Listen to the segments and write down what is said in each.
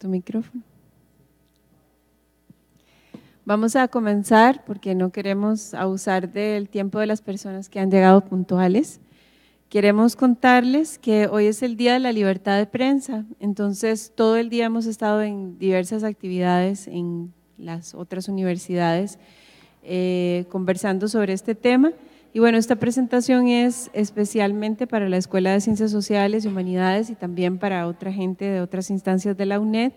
tu micrófono. Vamos a comenzar porque no queremos abusar del tiempo de las personas que han llegado puntuales. Queremos contarles que hoy es el Día de la Libertad de Prensa, entonces todo el día hemos estado en diversas actividades en las otras universidades eh, conversando sobre este tema y bueno, esta presentación es especialmente para la Escuela de Ciencias Sociales y Humanidades y también para otra gente de otras instancias de la UNED.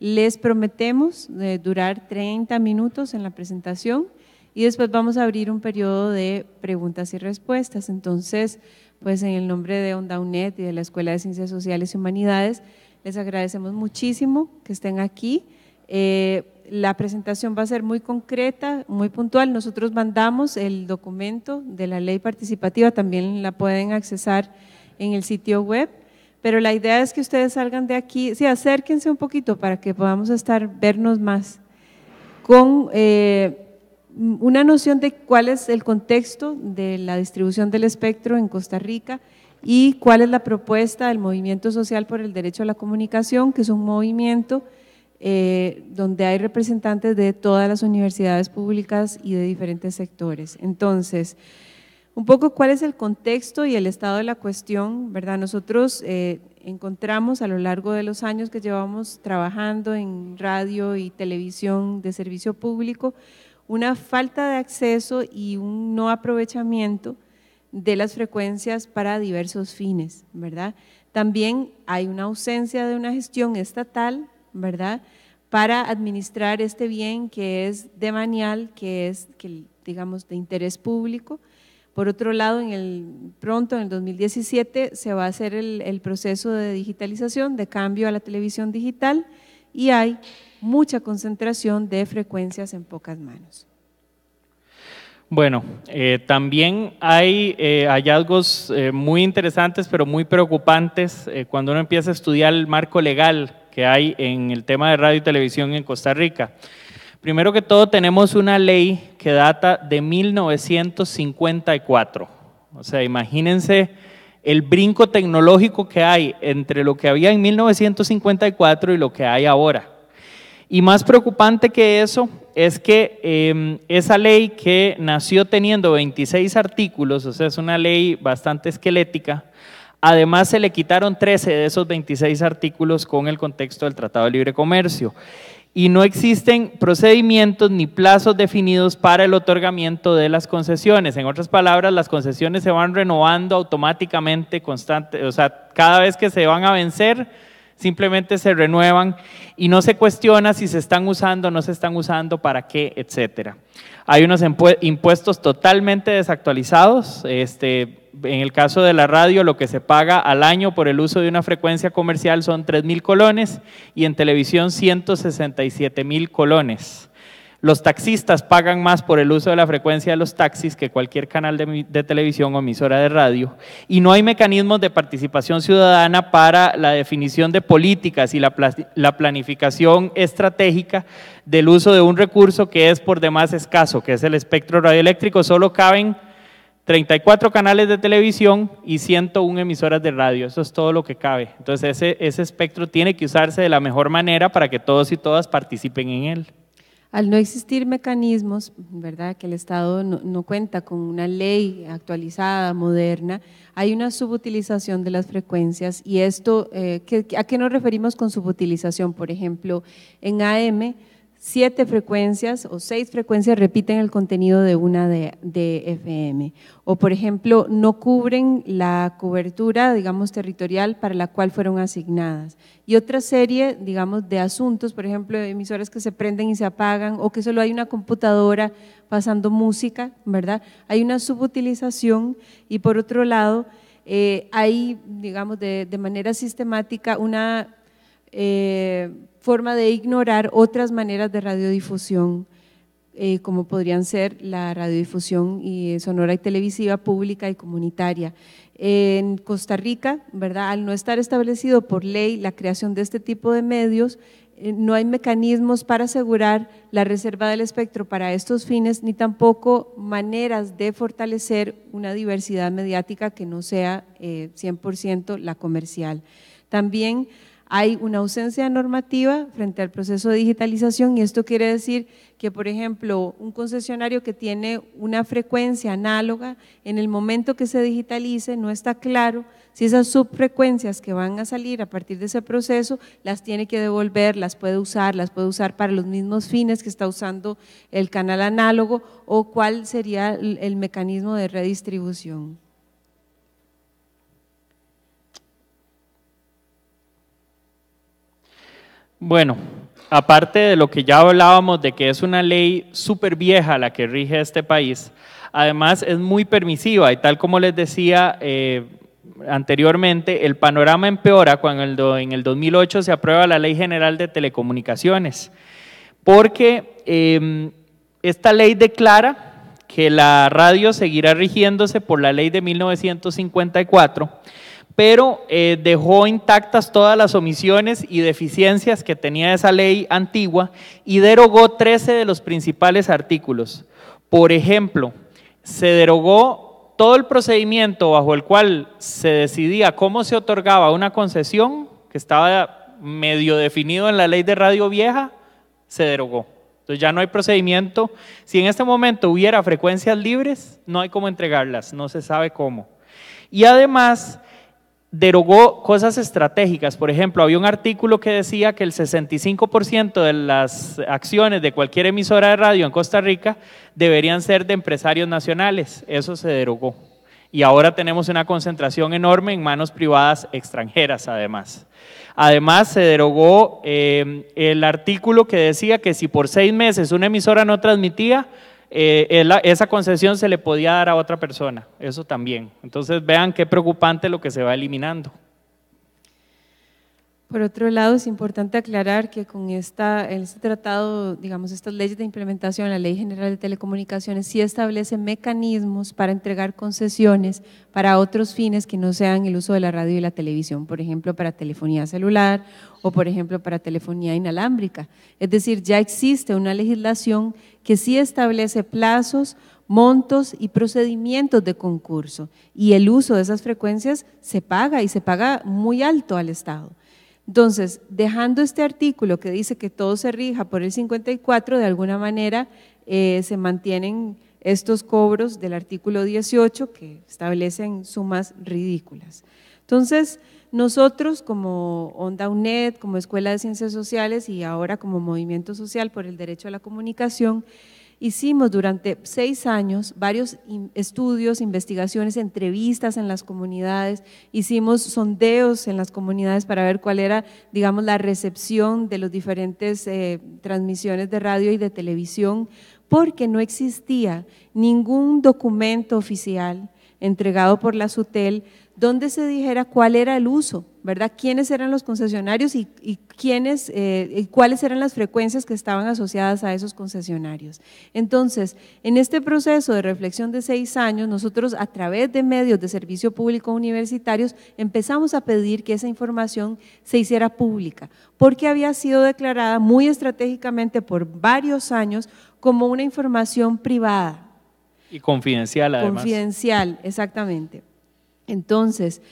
Les prometemos de eh, durar 30 minutos en la presentación y después vamos a abrir un periodo de preguntas y respuestas. Entonces, pues en el nombre de Onda UNED y de la Escuela de Ciencias Sociales y Humanidades, les agradecemos muchísimo que estén aquí. Eh, la presentación va a ser muy concreta, muy puntual. Nosotros mandamos el documento de la ley participativa, también la pueden accesar en el sitio web, pero la idea es que ustedes salgan de aquí, sí, acérquense un poquito para que podamos estar, vernos más, con eh, una noción de cuál es el contexto de la distribución del espectro en Costa Rica y cuál es la propuesta del Movimiento Social por el Derecho a la Comunicación, que es un movimiento eh, donde hay representantes de todas las universidades públicas y de diferentes sectores. Entonces, un poco cuál es el contexto y el estado de la cuestión, ¿verdad? Nosotros eh, encontramos a lo largo de los años que llevamos trabajando en radio y televisión de servicio público una falta de acceso y un no aprovechamiento de las frecuencias para diversos fines, ¿verdad? También hay una ausencia de una gestión estatal ¿verdad? Para administrar este bien que es de manial, que es, digamos, de interés público. Por otro lado, en el, pronto, en el 2017, se va a hacer el proceso de digitalización, de cambio a la televisión digital, y hay mucha concentración de frecuencias en pocas manos. Bueno, eh, también hay eh, hallazgos eh, muy interesantes, pero muy preocupantes cuando uno empieza a estudiar el marco legal que hay en el tema de radio y televisión en Costa Rica. Primero que todo, tenemos una ley que data de 1954. O sea, imagínense el brinco tecnológico que hay entre lo que había en 1954 y lo que hay ahora. Y más preocupante que eso es que em, esa ley que nació teniendo 26 artículos, o sea, es una ley bastante esquelética, además se le quitaron 13 de esos 26 artículos con el contexto del Tratado de Libre Comercio. Y no existen procedimientos ni plazos definidos para el otorgamiento de las concesiones. En otras palabras, las concesiones se van renovando automáticamente, constante, o sea, cada vez que se van a vencer, simplemente se renuevan y no se cuestiona si se están usando, no se están usando, para qué, etcétera. Hay unos impuestos totalmente desactualizados. Este, en el caso de la radio, lo que se paga al año por el uso de una frecuencia comercial son 3.000 mil colones y en televisión 167 mil colones. Los taxistas pagan más por el uso de la frecuencia de los taxis que cualquier canal de, televisión o emisora de radio. Y no hay mecanismos de participación ciudadana para la definición de políticas y la, planificación estratégica del uso de un recurso que es por demás escaso, que es el espectro radioeléctrico. Solo caben 34 canales de televisión y 101 emisoras de radio. Eso es todo lo que cabe. Entonces ese espectro tiene que usarse de la mejor manera para que todos y todas participen en él. Al no existir mecanismos, ¿verdad? que el Estado no, cuenta con una ley actualizada, moderna, hay una subutilización de las frecuencias y esto, eh, ¿a qué nos referimos con subutilización? Por ejemplo, en AM siete frecuencias o seis frecuencias repiten el contenido de una de, FM. O, por ejemplo, no cubren la cobertura, digamos, territorial para la cual fueron asignadas. Y otra serie, digamos, de asuntos, por ejemplo, emisoras que se prenden y se apagan o que solo hay una computadora pasando música, ¿verdad? Hay una subutilización y, por otro lado, eh, hay, digamos, de, manera sistemática una... Eh, forma de ignorar otras maneras de radiodifusión, eh, como podrían ser la radiodifusión eh, sonora y televisiva pública y comunitaria. En Costa Rica, ¿verdad? al no estar establecido por ley la creación de este tipo de medios, eh, no hay mecanismos para asegurar la reserva del espectro para estos fines, ni tampoco maneras de fortalecer una diversidad mediática que no sea 100% la comercial. También hay una ausencia normativa frente al proceso de digitalización y esto quiere decir que, por ejemplo, un concesionario que tiene una frecuencia análoga, en el momento que se digitalice no está claro si esas subfrecuencias que van a salir a partir de ese proceso las tiene que devolver, las puede usar, las puede usar para los mismos fines que está usando el canal análogo o cuál sería el mecanismo de redistribución. Bueno, aparte de lo que ya hablábamos de que es una ley súper vieja la que rige este país, además es muy permisiva y tal como les decía eh, anteriormente, el panorama empeora cuando en el 2008 se aprueba la Ley General de Telecomunicaciones, porque em, esta ley declara que la radio seguirá rigiéndose por la ley de 1954 pero eh, dejó intactas todas las omisiones y deficiencias que tenía esa ley antigua y derogó 13 de los principales artículos. Por ejemplo, se derogó todo el procedimiento bajo el cual se decidía cómo se otorgaba una concesión, que estaba medio definido en la ley de radio vieja, se derogó. Entonces ya no hay procedimiento. Si en este momento hubiera frecuencias libres, no hay cómo entregarlas, no se sabe cómo. Y además derogó cosas estratégicas. Por ejemplo, había un artículo que decía que el 65% de las acciones de cualquier emisora de radio en Costa Rica deberían ser de empresarios nacionales. Eso se derogó. Y ahora tenemos una concentración enorme en manos privadas extranjeras, además. Además, se derogó eh, el artículo que decía que si por seis meses una emisora no transmitía, eh, esa concesión se le podía dar a otra persona, eso también. Entonces vean qué preocupante lo que se va eliminando. Por otro lado, es importante aclarar que con esta, este tratado, digamos, estas leyes de implementación, la Ley General de Telecomunicaciones sí establece mecanismos para entregar concesiones para otros fines que no sean el uso de la radio y la televisión, por ejemplo, para telefonía celular o, por ejemplo, para telefonía inalámbrica. Es decir, ya existe una legislación que sí establece plazos montos y procedimientos de concurso y el uso de esas frecuencias se paga y se paga muy alto al Estado. Entonces, dejando este artículo que dice que todo se rija por el 54, de alguna manera eh, se mantienen estos cobros del artículo 18 que establecen sumas ridículas. Entonces, nosotros como Onda UNED, como Escuela de Ciencias Sociales y ahora como Movimiento Social por el Derecho a la Comunicación, Hicimos durante seis años varios estudios, investigaciones, entrevistas en las comunidades, hicimos sondeos en las comunidades para ver cuál era, digamos, la recepción de las diferentes eh, transmisiones de radio y de televisión, porque no existía ningún documento oficial entregado por la SUTEL donde se dijera cuál era el uso, ¿verdad? ¿Quiénes eran los concesionarios y, quiénes, eh, y cuáles eran las frecuencias que estaban asociadas a esos concesionarios? Entonces, en este proceso de reflexión de seis años, nosotros a través de medios de servicio público universitarios empezamos a pedir que esa información se hiciera pública, porque había sido declarada muy estratégicamente por varios años como una información privada, y confidencial, además. Confidencial, exactamente. Entonces,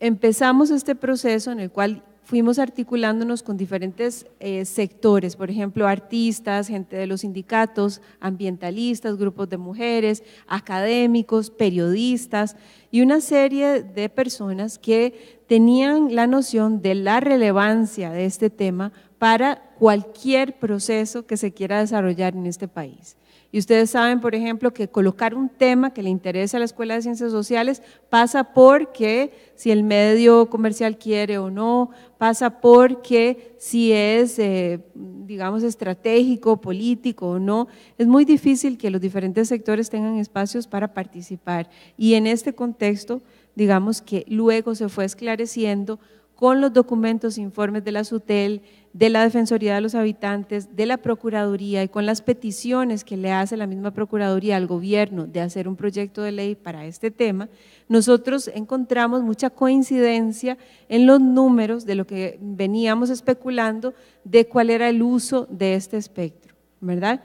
empezamos este proceso en el cual fuimos articulándonos con diferentes eh, sectores, por ejemplo, artistas, gente de los sindicatos, ambientalistas, grupos de mujeres, académicos, periodistas y una serie de personas que tenían la noción de la relevancia de este tema para cualquier proceso que se quiera desarrollar en este país. Y ustedes saben, por ejemplo, que colocar un tema que le interesa a la Escuela de Ciencias Sociales pasa porque si el medio comercial quiere o no, pasa porque si es, eh, digamos, estratégico, político o no. Es muy difícil que los diferentes sectores tengan espacios para participar. Y en este contexto, digamos que luego se fue esclareciendo con los documentos, informes de la SUTEL, de la Defensoría de los Habitantes, de la Procuraduría y con las peticiones que le hace la misma Procuraduría al gobierno de hacer un proyecto de ley para este tema, nosotros encontramos mucha coincidencia en los números de lo que veníamos especulando de cuál era el uso de este espectro, ¿verdad?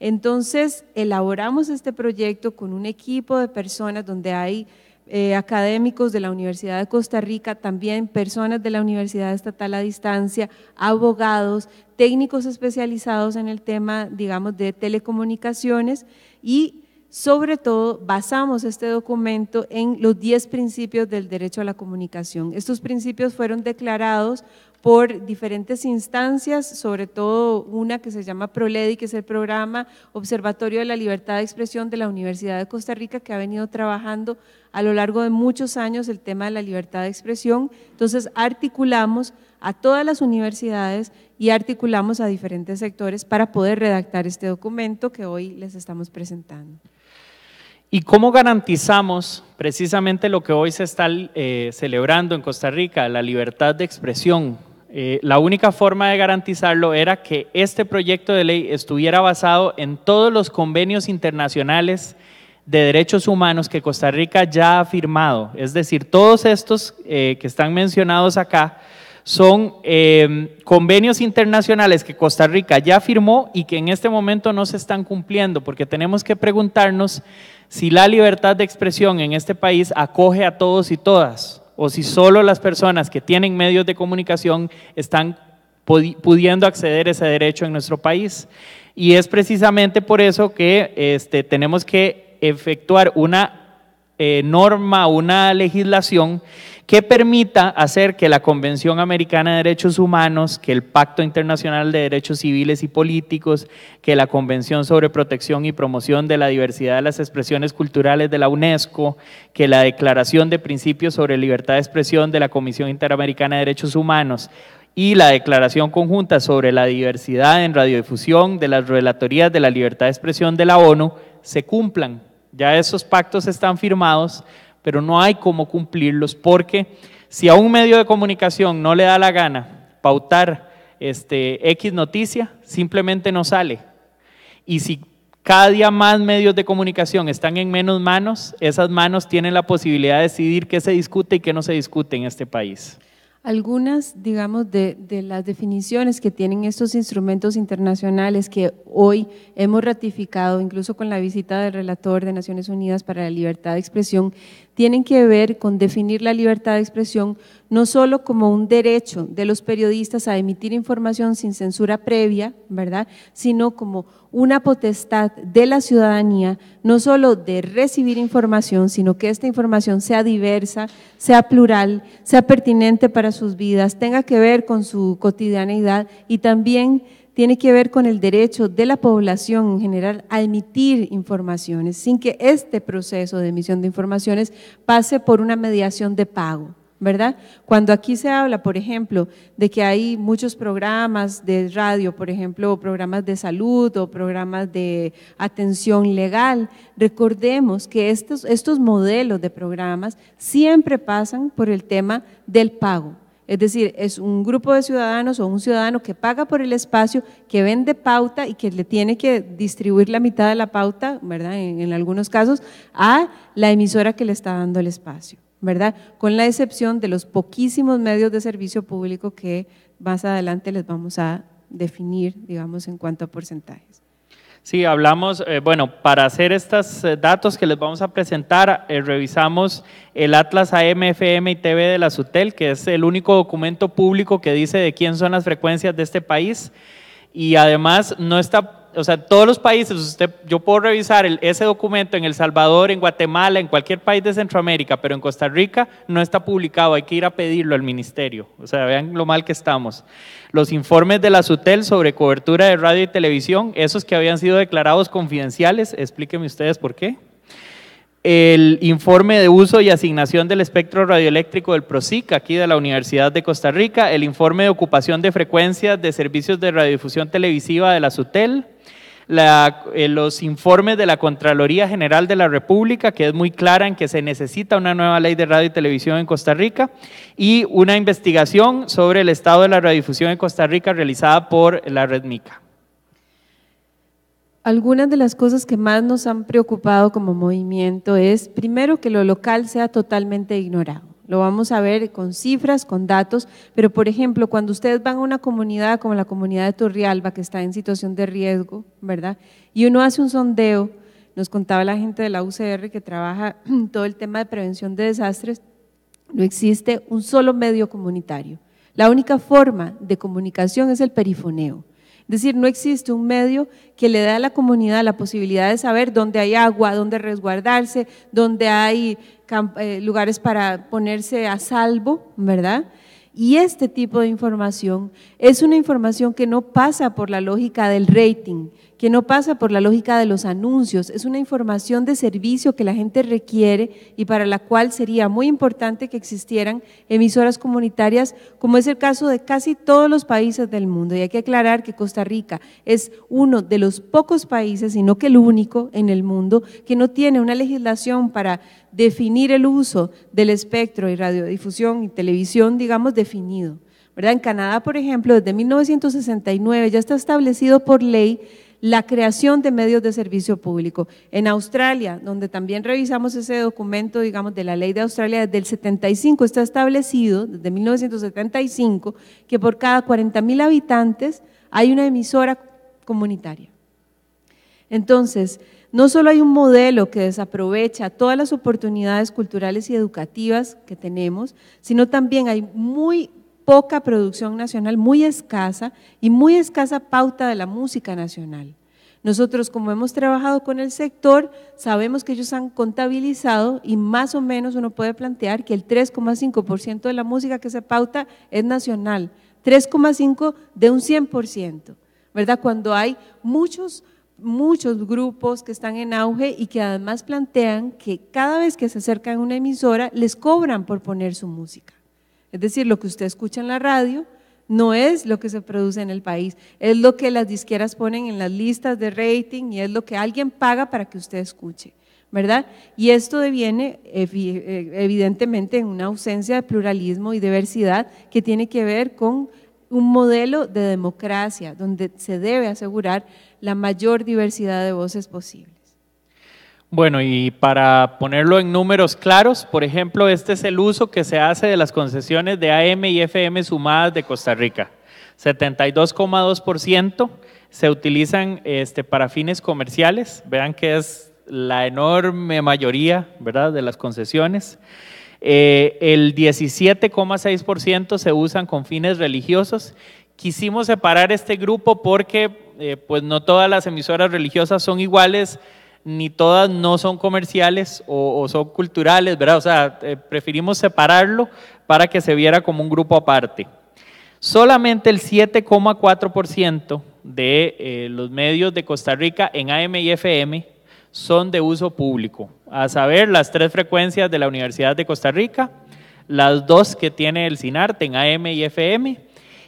Entonces, elaboramos este proyecto con un equipo de personas donde hay eh, académicos de la Universidad de Costa Rica, también personas de la Universidad Estatal a Distancia, abogados, técnicos especializados en el tema, digamos, de telecomunicaciones y sobre todo basamos este documento en los 10 principios del derecho a la comunicación. Estos principios fueron declarados por diferentes instancias, sobre todo una que se llama ProLEDI, que es el programa Observatorio de la Libertad de Expresión de la Universidad de Costa Rica, que ha venido trabajando a lo largo de muchos años el tema de la libertad de expresión. Entonces, articulamos a todas las universidades y articulamos a diferentes sectores para poder redactar este documento que hoy les estamos presentando. ¿Y cómo garantizamos precisamente lo que hoy se está eh, celebrando en Costa Rica, la libertad de expresión? Eh, la única forma de garantizarlo era que este proyecto de ley estuviera basado en todos los convenios internacionales de derechos humanos que Costa Rica ya ha firmado. Es decir, todos estos eh, que están mencionados acá son eh, convenios internacionales que Costa Rica ya firmó y que en este momento no se están cumpliendo, porque tenemos que preguntarnos si la libertad de expresión en este país acoge a todos y todas o si solo las personas que tienen medios de comunicación están pudiendo acceder a ese derecho en nuestro país. Y es precisamente por eso que este, tenemos que efectuar una eh, norma, una legislación que permita hacer que la Convención Americana de Derechos Humanos, que el Pacto Internacional de Derechos Civiles y Políticos, que la Convención sobre Protección y Promoción de la Diversidad de las Expresiones Culturales de la UNESCO, que la Declaración de Principios sobre Libertad de Expresión de la Comisión Interamericana de Derechos Humanos y la Declaración Conjunta sobre la Diversidad en Radiodifusión de las Relatorías de la Libertad de Expresión de la ONU se cumplan. Ya esos pactos están firmados, pero no hay cómo cumplirlos porque si a un medio de comunicación no le da la gana pautar este, X noticia, simplemente no sale. Y si cada día más medios de comunicación están en menos manos, esas manos tienen la posibilidad de decidir qué se discute y qué no se discute en este país. Algunas, digamos, de, de, las definiciones que tienen estos instrumentos internacionales que hoy hemos ratificado, incluso con la visita del relator de Naciones Unidas para la Libertad de Expresión, tienen que ver con definir la libertad de expresión no solo como un derecho de los periodistas a emitir información sin censura previa, ¿verdad? Sino como una potestad de la ciudadanía, no solo de recibir información, sino que esta información sea diversa, sea plural, sea pertinente para sus vidas, tenga que ver con su cotidianeidad y también tiene que ver con el derecho de la población en general a emitir informaciones sin que este proceso de emisión de informaciones pase por una mediación de pago. ¿verdad? Cuando aquí se habla, por ejemplo, de que hay muchos programas de radio, por ejemplo, programas de salud o programas de atención legal, recordemos que estos, estos modelos de programas siempre pasan por el tema del pago. Es decir, es un grupo de ciudadanos o un ciudadano que paga por el espacio, que vende pauta y que le tiene que distribuir la mitad de la pauta, ¿verdad? En, algunos casos, a la emisora que le está dando el espacio, ¿verdad? Con la excepción de los poquísimos medios de servicio público que más adelante les vamos a definir, digamos, en cuanto a porcentajes. Sí, hablamos, eh, bueno, para hacer estos eh, datos que les vamos a presentar, eh, revisamos el Atlas AMFM y TV de la SUTEL, que es el único documento público que dice de quién son las frecuencias de este país. Y además no está o sea, todos los países, usted, yo puedo revisar ese documento en El Salvador, en Guatemala, en cualquier país de Centroamérica, pero en Costa Rica no está publicado, hay que ir a pedirlo al ministerio. O sea, vean lo mal que estamos. Los informes de la SUTEL sobre cobertura de radio y televisión, esos que habían sido declarados confidenciales, explíquenme ustedes por qué el informe de uso y asignación del espectro radioeléctrico del PROSIC, aquí de la Universidad de Costa Rica, el informe de ocupación de frecuencias de servicios de radiodifusión televisiva de la SUTEL, eh, los informes de la Contraloría General de la República, que es muy clara en que se necesita una nueva ley de radio y televisión en Costa Rica, y una investigación sobre el estado de la radiodifusión en Costa Rica realizada por la Red MICA. Algunas de las cosas que más nos han preocupado como movimiento es, primero, que lo local sea totalmente ignorado. Lo vamos a ver con cifras, con datos, pero por ejemplo, cuando ustedes van a una comunidad como la comunidad de Torrealba que está en situación de riesgo, ¿verdad? Y uno hace un sondeo, nos contaba la gente de la UCR que trabaja todo el tema de prevención de desastres, no existe un solo medio comunitario. La única forma de comunicación es el perifoneo decir, no existe un medio que le dé a la comunidad la posibilidad de saber dónde hay agua, dónde resguardarse, dónde hay eh, lugares para ponerse a salvo, ¿verdad? Y este tipo de información es una información que no pasa por la lógica del rating, que no pasa por la lógica de los anuncios, es una información de servicio que la gente requiere y para la cual sería muy importante que existieran emisoras comunitarias, como es el caso de casi todos los países del mundo. Y hay que aclarar que Costa Rica es uno de los pocos países, sino que el único en el mundo, que no tiene una legislación para definir el uso del espectro y radiodifusión y televisión, digamos, definido. ¿verdad? En Canadá, por ejemplo, desde 1969 ya está establecido por ley la creación de medios de servicio público. En Australia, donde también revisamos ese documento, digamos, de la ley de Australia desde el 75, está establecido, desde 1975, que por cada 40.000 habitantes hay una emisora comunitaria. Entonces, no solo hay un modelo que desaprovecha todas las oportunidades culturales y educativas que tenemos, sino también hay muy poca producción nacional, muy escasa y muy escasa pauta de la música nacional. Nosotros, como hemos trabajado con el sector, sabemos que ellos han contabilizado y más o menos uno puede plantear que el 3,5% de la música que se pauta es nacional, 3,5% de un 100%, ¿verdad? Cuando hay muchos muchos grupos que están en auge y que además plantean que cada vez que se acercan a una emisora les cobran por poner su música. Es decir, lo que usted escucha en la radio no es lo que se produce en el país, es lo que las disqueras ponen en las listas de rating y es lo que alguien paga para que usted escuche, ¿verdad? Y esto deviene eh, evidentemente en una ausencia de pluralismo y diversidad que tiene que ver con un modelo de democracia donde se debe asegurar la mayor diversidad de voces posible. Bueno, y para ponerlo en números claros, por ejemplo, este es el uso que se hace de las concesiones de AM y FM sumadas de Costa Rica. 72,2% se utilizan este, para fines comerciales, vean que es la enorme mayoría ¿verdad? de las concesiones. Eh, el 17,6% se usan con fines religiosos. Quisimos separar este grupo porque eh, pues no todas las emisoras religiosas son iguales ni todas no son comerciales o, son culturales, ¿verdad? O sea, eh, preferimos separarlo para que se viera como un grupo aparte. Solamente el 7,4% de eh, los medios de Costa Rica en AM y FM son de uso público, a saber, las tres frecuencias de la Universidad de Costa Rica, las dos que tiene el CINART, en AM y FM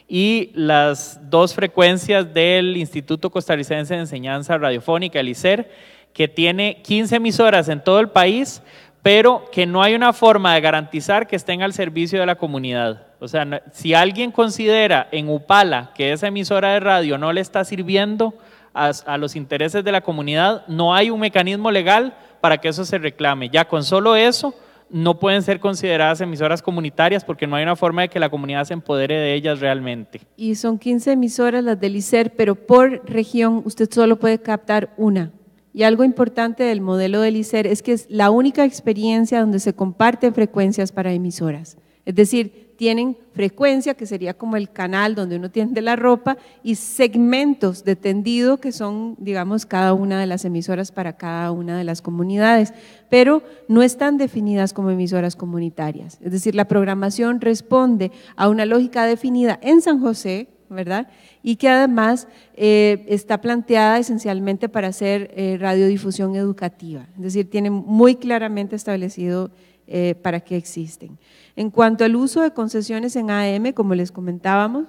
y las dos frecuencias del Instituto Costarricense de Enseñanza Radiofónica, el ICER, que tiene 15 emisoras en todo el país, pero que no hay una forma de garantizar que estén al servicio de la comunidad. O sea, si alguien considera en Upala que esa emisora de radio no le está sirviendo a, los intereses de la comunidad, no hay un mecanismo legal para que eso se reclame. Ya con solo eso no pueden ser consideradas emisoras comunitarias porque no hay una forma de que la comunidad se empodere de ellas realmente. Y son 15 emisoras las del ICER, pero por región usted solo puede captar una. Y algo importante del modelo del ICER es que es la única experiencia donde se comparten frecuencias para emisoras. Es decir, tienen frecuencia, que sería como el canal donde uno tiende la ropa, y segmentos de tendido, que son, digamos, cada una de las emisoras para cada una de las comunidades, pero no están definidas como emisoras comunitarias. Es decir, la programación responde a una lógica definida en San José, ¿verdad? Y que además eh, está planteada esencialmente para hacer eh, radiodifusión educativa, es decir, tiene muy claramente establecido eh, para qué existen. En cuanto al uso de concesiones en AM, como les comentábamos,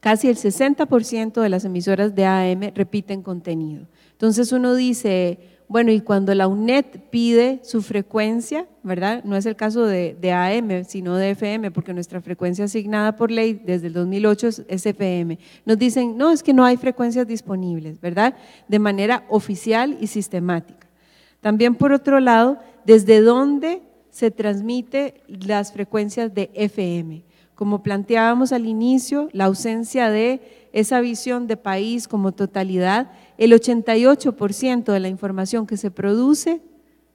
casi el 60% de las emisoras de AM repiten contenido. Entonces uno dice, bueno, y cuando la UNED pide su frecuencia, ¿verdad? No es el caso de, AM, sino de FM, porque nuestra frecuencia asignada por ley desde el 2008 es FM. Nos dicen, no, es que no hay frecuencias disponibles, ¿verdad? De manera oficial y sistemática. También, por otro lado, desde dónde se transmite las frecuencias de FM. Como planteábamos al inicio, la ausencia de esa visión de país como totalidad el 88% de la información que se produce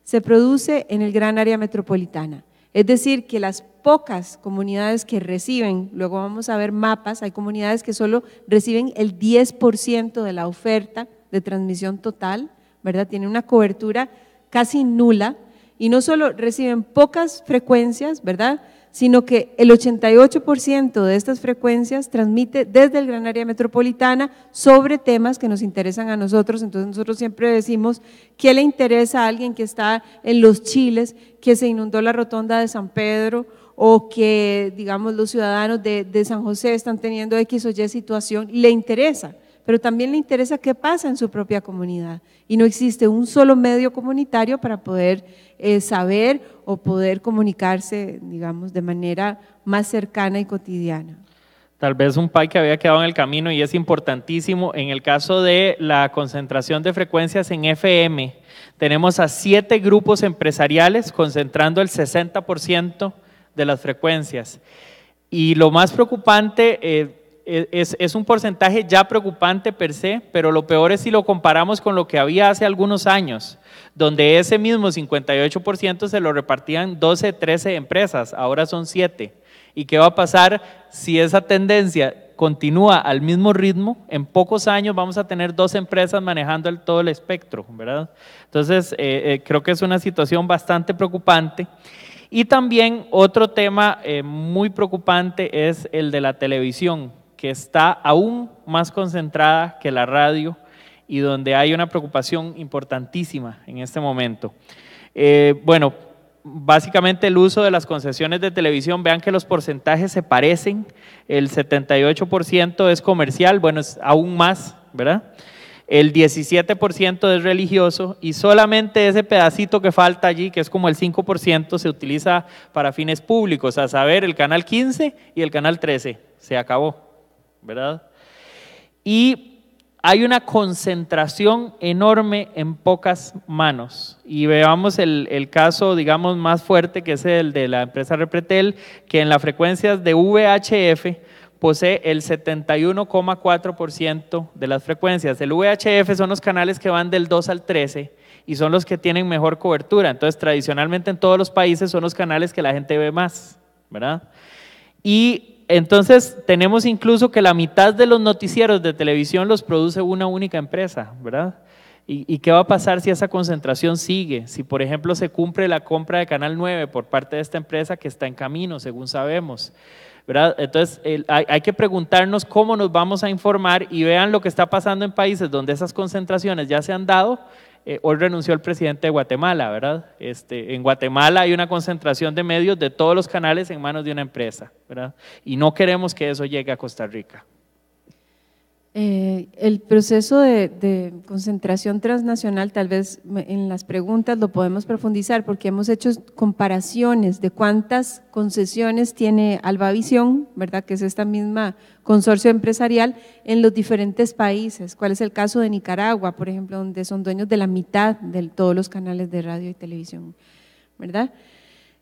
se produce en el gran área metropolitana. Es decir, que las pocas comunidades que reciben, luego vamos a ver mapas, hay comunidades que solo reciben el 10% de la oferta de transmisión total, ¿verdad? Tienen una cobertura casi nula y no solo reciben pocas frecuencias, ¿verdad? sino que el 88% de estas frecuencias transmite desde el gran área metropolitana sobre temas que nos interesan a nosotros. Entonces nosotros siempre decimos, ¿qué le interesa a alguien que está en los Chiles, que se inundó la rotonda de San Pedro? o que, digamos, los ciudadanos de, San José están teniendo X o Y situación, le interesa pero también le interesa qué pasa en su propia comunidad. Y no existe un solo medio comunitario para poder eh, saber o poder comunicarse, digamos, de manera más cercana y cotidiana. Tal vez un PAI que había quedado en el camino y es importantísimo. En el caso de la concentración de frecuencias en FM, tenemos a siete grupos empresariales concentrando el 60% de las frecuencias. Y lo más preocupante... Eh, e, es, un porcentaje ya preocupante per se, pero lo peor es si lo comparamos con lo que había hace algunos años, donde ese mismo 58% se lo repartían 12, 13 empresas, ahora son 7. ¿Y qué va a pasar si esa tendencia continúa al mismo ritmo? En pocos años vamos a tener dos empresas manejando el, todo el espectro, ¿verdad? Entonces, eh, eh, creo que es una situación bastante preocupante. Y también otro tema eh, muy preocupante es el de la televisión que está aún más concentrada que la radio y donde hay una preocupación importantísima en este momento. Eh, bueno, básicamente el uso de las concesiones de televisión, vean que los porcentajes se parecen, el 78% es comercial, bueno, es aún más, ¿verdad? El 17% es religioso y solamente ese pedacito que falta allí, que es como el 5%, se utiliza para fines públicos, a saber, el canal 15 y el canal 13. Se acabó. ¿verdad? Y hay una concentración enorme en pocas manos. Y veamos el, caso, digamos, más fuerte, que es el de la empresa Repretel, que en las frecuencias de VHF posee el 71,4% de las frecuencias. El VHF son los canales que van del 2 al 13 y son los que tienen mejor cobertura. Entonces, tradicionalmente en todos los países son los canales que la gente ve más, ¿verdad? Y entonces tenemos incluso que la mitad de los noticieros de televisión los produce una única empresa, ¿verdad? ¿Y, qué va a pasar si esa concentración sigue? Si, por ejemplo, se cumple la compra de Canal 9 por parte de esta empresa que está en camino, según sabemos. ¿verdad? Entonces, hay, que preguntarnos cómo nos vamos a informar y vean lo que está pasando en países donde esas concentraciones ya se han dado eh, hoy renunció el presidente de Guatemala, ¿verdad? Este, en Guatemala hay una concentración de medios de todos los canales en manos de una empresa, ¿verdad? Y no queremos que eso llegue a Costa Rica. Eh, el proceso de, concentración transnacional, tal vez en las preguntas lo podemos profundizar porque hemos hecho comparaciones de cuántas concesiones tiene Albavisión, ¿verdad? Que es esta misma consorcio empresarial en los diferentes países. ¿Cuál es el caso de Nicaragua, por ejemplo, donde son dueños de la mitad de todos los canales de radio y televisión, ¿verdad?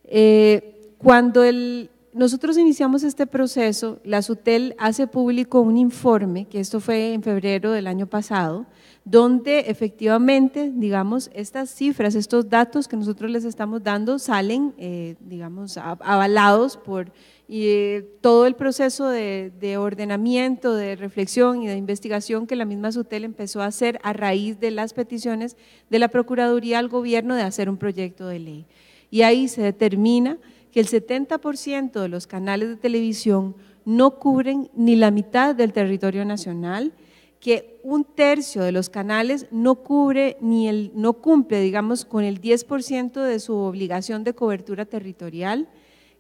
Eh, cuando el nosotros iniciamos este proceso, la SUTEL hace público un informe, que esto fue en febrero del año pasado, donde efectivamente, digamos, estas cifras, estos datos que nosotros les estamos dando salen, eh, digamos, avalados por eh, todo el proceso de, de, ordenamiento, de reflexión y de investigación que la misma SUTEL empezó a hacer a raíz de las peticiones de la Procuraduría al gobierno de hacer un proyecto de ley. Y ahí se determina que el 70% de los canales de televisión no cubren ni la mitad del territorio nacional, que un tercio de los canales no cubre ni el no cumple, digamos, con el 10% de su obligación de cobertura territorial,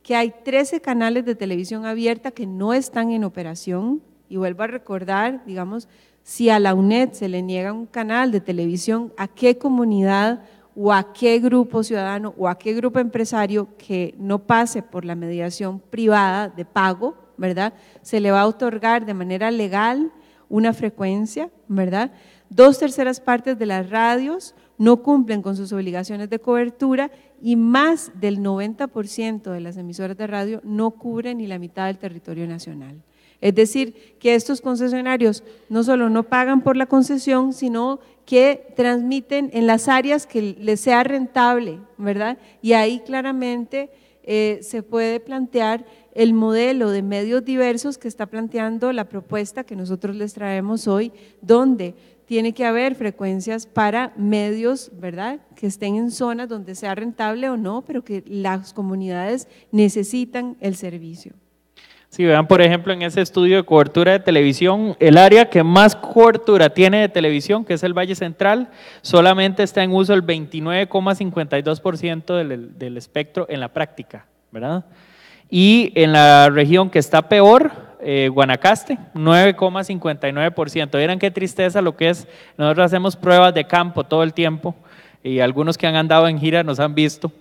que hay 13 canales de televisión abierta que no están en operación y vuelvo a recordar, digamos, si a la UNED se le niega un canal de televisión, ¿a qué comunidad o a qué grupo ciudadano o a qué grupo empresario que no pase por la mediación privada de pago, ¿verdad? Se le va a otorgar de manera legal una frecuencia, ¿verdad? Dos terceras partes de las radios no cumplen con sus obligaciones de cobertura y más del 90% de las emisoras de radio no cubren ni la mitad del territorio nacional. Es decir, que estos concesionarios no solo no pagan por la concesión, sino que transmiten en las áreas que les sea rentable, ¿verdad? Y ahí claramente eh, se puede plantear el modelo de medios diversos que está planteando la propuesta que nosotros les traemos hoy, donde tiene que haber frecuencias para medios, ¿verdad? Que estén en zonas donde sea rentable o no, pero que las comunidades necesitan el servicio. Si vean, por ejemplo, en ese estudio de cobertura de televisión, el área que más cobertura tiene de televisión, que es el Valle Central, solamente está en uso el 29,52% del, del, espectro en la práctica, ¿verdad? Y en la región que está peor, eh, Guanacaste, 9,59%. miren qué tristeza lo que es. Nosotros hacemos pruebas de campo todo el tiempo y algunos que han andado en gira nos han visto.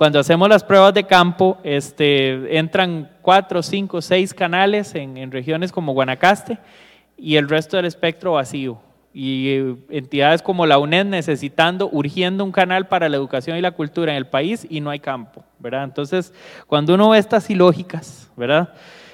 Cuando hacemos las pruebas de campo, este, entran cuatro, cinco, seis canales en, en regiones como Guanacaste y el resto del espectro vacío. Y eh, entidades como la UNED necesitando, urgiendo un canal para la educación y la cultura en el país y no hay campo, ¿verdad? Entonces, cuando uno ve estas ilógicas, ¿verdad?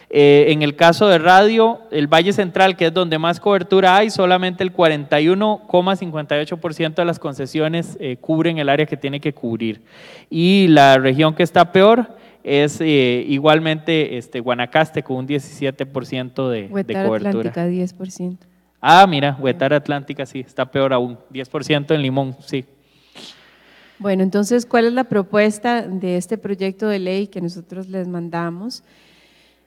Eh, en el caso de radio, el Valle Central, que es donde más cobertura hay, solamente el 41,58% de las concesiones eh, cubren el área que tiene que cubrir. Y la región que está peor es eh, igualmente este, Guanacaste con un 17% de, cobertura. Atlántica 10%. Ah, mira, Huetar Atlántica sí, está peor aún, 10% en Limón, sí. Bueno, entonces, ¿cuál es la propuesta de este proyecto de ley que nosotros les mandamos?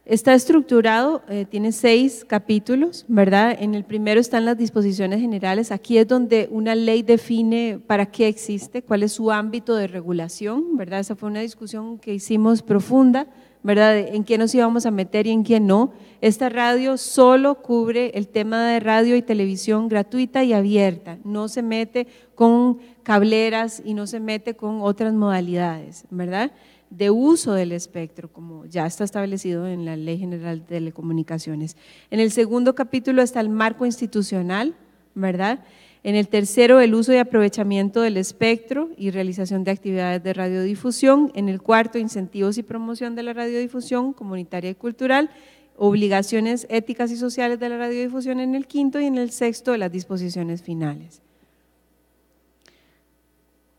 Está estructurado, eh, tiene seis capítulos, ¿verdad? En el primero están las disposiciones generales. Aquí es donde una ley define para qué existe, cuál es su ámbito de regulación, ¿verdad? Esa fue una discusión que hicimos profunda, ¿verdad? en qué nos íbamos a meter y en qué no. Esta radio solo cubre el tema de radio y televisión gratuita y abierta. No se mete con cableras y no se mete con otras modalidades, ¿verdad? de uso del espectro, como ya está establecido en la Ley General de Telecomunicaciones. En el segundo capítulo está el marco institucional, ¿verdad? En el tercero, el uso y aprovechamiento del espectro y realización de actividades de radiodifusión. En el cuarto, incentivos y promoción de la radiodifusión comunitaria y cultural. Obligaciones éticas y sociales de la radiodifusión en el quinto y en el sexto, las disposiciones finales.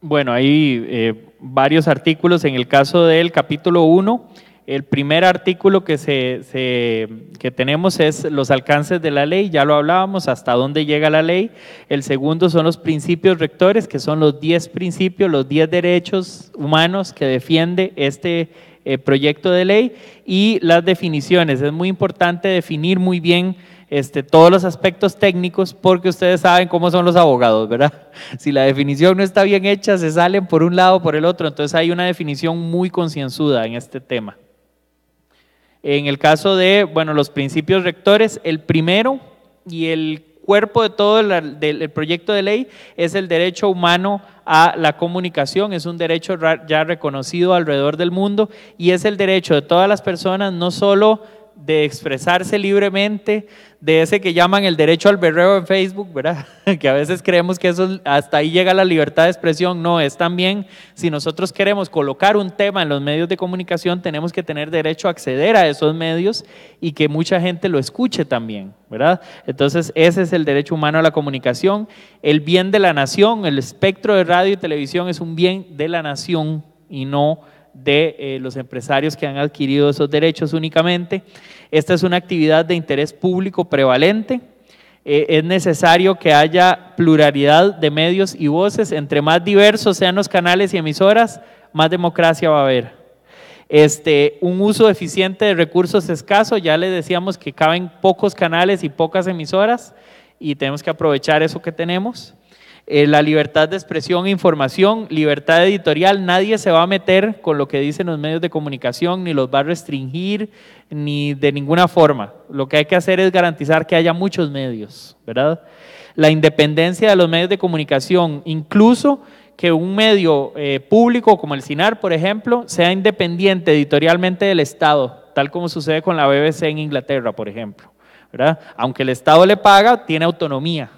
Bueno, ahí eh, varios artículos. En el caso del capítulo 1, el primer artículo que, se, tenemos es los alcances de la ley, ya lo hablábamos, hasta dónde llega la ley. El segundo son los principios rectores, que son los 10 principios, los 10 derechos humanos que defiende este eh, proyecto de ley. Y las definiciones, es muy importante definir muy bien este, todos los aspectos técnicos, porque ustedes saben cómo son los abogados, ¿verdad? Si la definición no está bien hecha, se salen por un lado o por el otro, entonces hay una definición muy concienzuda en este tema. En el caso de, bueno, los principios rectores, el primero y el cuerpo de todo el, proyecto de ley es el derecho humano a la comunicación, es un derecho ya reconocido alrededor del mundo y es el derecho de todas las personas, no solo de expresarse libremente, de ese que llaman el derecho al berreo en Facebook, ¿verdad? Que a veces creemos que eso hasta ahí llega la libertad de expresión. No, es también si nosotros queremos colocar un tema en los medios de comunicación, tenemos que tener derecho a acceder a esos medios y que mucha gente lo escuche también, ¿verdad? Entonces, ese es el derecho humano a la comunicación, el bien de la nación, el espectro de radio y televisión es un bien de la nación y no de eh, los empresarios que han adquirido esos derechos únicamente. Esta es una actividad de interés público prevalente. Eh, es necesario que haya pluralidad de medios y voces. Entre más diversos sean los canales y emisoras, más democracia va a haber. Este, un uso eficiente de recursos escasos, ya le decíamos que caben pocos canales y pocas emisoras y tenemos que aprovechar eso que tenemos. Eh, la libertad de expresión e información, libertad editorial, nadie se va a meter con lo que dicen los medios de comunicación, ni los va a restringir, ni de ninguna forma. Lo que hay que hacer es garantizar que haya muchos medios, ¿verdad? La independencia de los medios de comunicación, incluso que un medio eh, público como el CINAR, por ejemplo, sea independiente editorialmente del Estado, tal como sucede con la BBC en Inglaterra, por ejemplo. ¿verdad? Aunque el Estado le paga, tiene autonomía,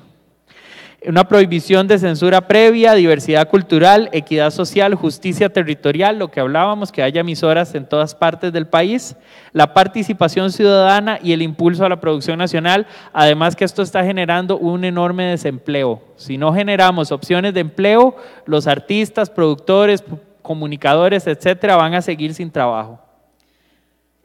una prohibición de censura previa, diversidad cultural, equidad social, justicia territorial, lo que hablábamos, que haya emisoras en todas partes del país, la participación ciudadana y el impulso a la producción nacional, además que esto está generando un enorme desempleo. Si no generamos opciones de empleo, los artistas, productores, comunicadores, etcétera, van a seguir sin trabajo.